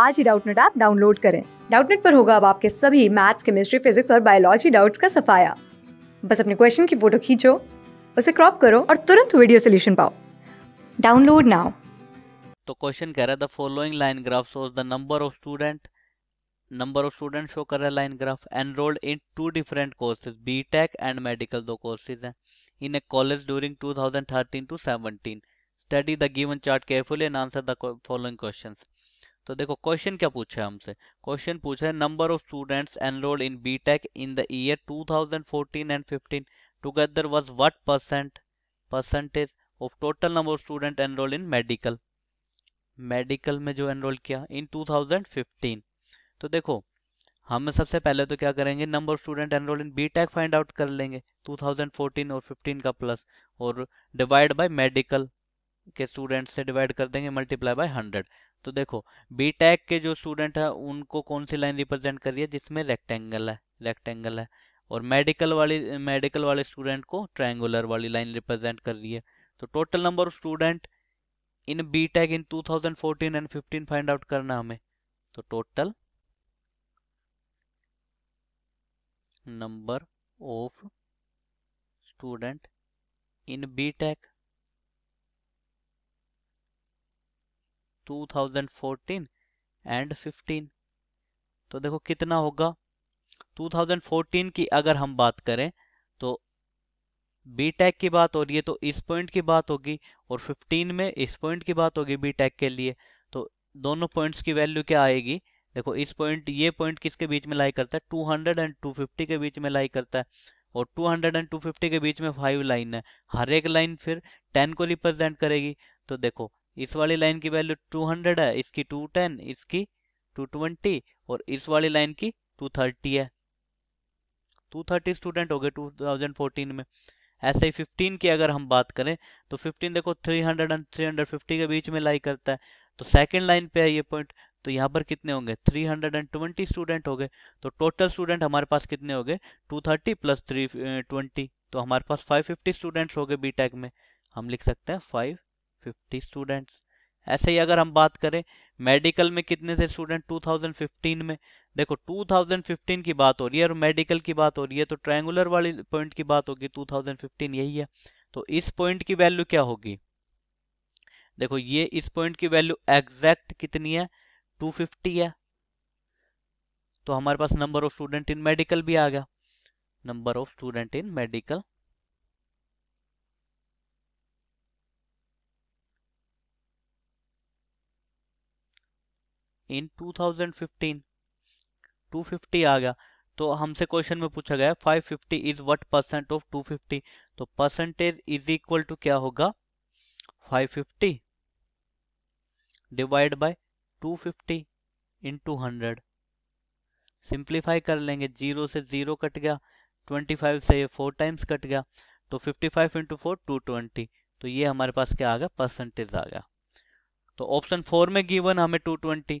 आज ही Doubtnut app download करें डाउटनेट पर होगा अब आपके सभी मैथ्स केमिस्ट्री फिजिक्स और बायोलॉजी डाउट्स का सफाया बस अपने क्वेश्चन की फोटो खींचो उसे क्रॉप करो और तुरंत वीडियो सोल्यूशन पाओ डाउनलोड नाउ तो क्वेश्चन कह रहा है the following line graph shows the number of student number of student show कर रहा है line graph enrolled in two different courses B Tech and medical दो कोर्सेज हैं in a college during 2013 to 17 study the given chart carefully and answer the following questions तो देखो question क्या पूछा है हमसे क्वेश्चन पूछा है number of students enrolled in B Tech in the year 2014 and 15 together was what percent percentage of total number of student enrolled in medical medical में जो एनरोल किया इन 2015 तो देखो हम सबसे पहले तो क्या करेंगे number of student enrol in B tech find out कर लेंगे 2014 और 15 का प्लस और डिवाइड बाय मेडिकल के स्टूडेंट से डिवाइड कर देंगे मल्टीप्लाई बाय 100 तो देखो बी के जो स्टूडेंट है उनको कौन सी लाइन रिप्रेजेंट कर रही है जिसमें रेक्टेंगल है रेक्टेंगल है और मेडिकल वाली मेडिकल वाले स्टूडेंट को ट्रायंगुलर वाली लाइन रिप्रेजेंट कर रही है तो total number of student in B tech in 2014 and 15 find out करना हमें तो total number of student in B tech 2014 and 15 तो देखो कितना होगा 2014 की अगर हम बात करें तो बी टैक की बात हो रही है तो इस पॉइंट की बात होगी और 15 में इस पॉइंट की बात होगी बी टैक के लिए तो दोनों पॉइंट्स की वैल्यू क्या आएगी देखो इस पॉइंट ये पॉइंट किसके बीच में लाई करता है 200 एंड 250 के बीच में लाई करता है और 200 एंड 250 के बीच में फाइव लाइन है हर एक लाइन फिर 10 को रिप्रेजेंट करेगी तो देखो इस वाली लाइन की वैल्यू 200 है इसकी 210 इसकी 220 और इस वाली लाइन की 230 है 230 स्टूडेंट हो गए 2014 में ऐसे ही 15 की अगर हम बात करें तो 15 देखो 300 एंड 350 के बीच में लाई करता है तो सेकेंड लाइन पे है ये पॉइंट तो यहाँ पर कितने होंगे 320 स्टूडेंट हो गए तो टोटल स्टूडेंट हमारे पास कितने हो गए 230 प्लस 320 तो हमारे पास 550 स्टूडेंट्स हो गए बीटेक में हम लिख सकते हैं फाइव फिफ्टी स्टूडेंट्स ऐसे ही अगर हम बात करें मेडिकल में कितने थे स्टूडेंट 2015 में देखो 2015 की बात हो रही है और मेडिकल की बात हो रही है तो ट्रायंगुलर वाली पॉइंट की बात होगी 2015 यही है तो इस पॉइंट की वैल्यू क्या होगी देखो ये इस पॉइंट की वैल्यू एग्जैक्ट कितनी है 250 है तो हमारे पास number of student in medical भी आ गया number of student in medical in 2015 250 आ गया तो हमसे क्वेश्चन में पूछा गया 550 इज व्हाट परसेंट ऑफ 250 तो परसेंटेज इज इक्वल टू क्या होगा 550 divide by 250 fifty into hundred simplify कर लेंगे जीरो से जीरो कट गया 25 से ये फोर टाइम्स कट गया तो 55 फाइव इंटू फोर टू तो ये हमारे पास क्या आ गया परसेंटेज आ गया तो ऑप्शन फोर में गिवन हमें 220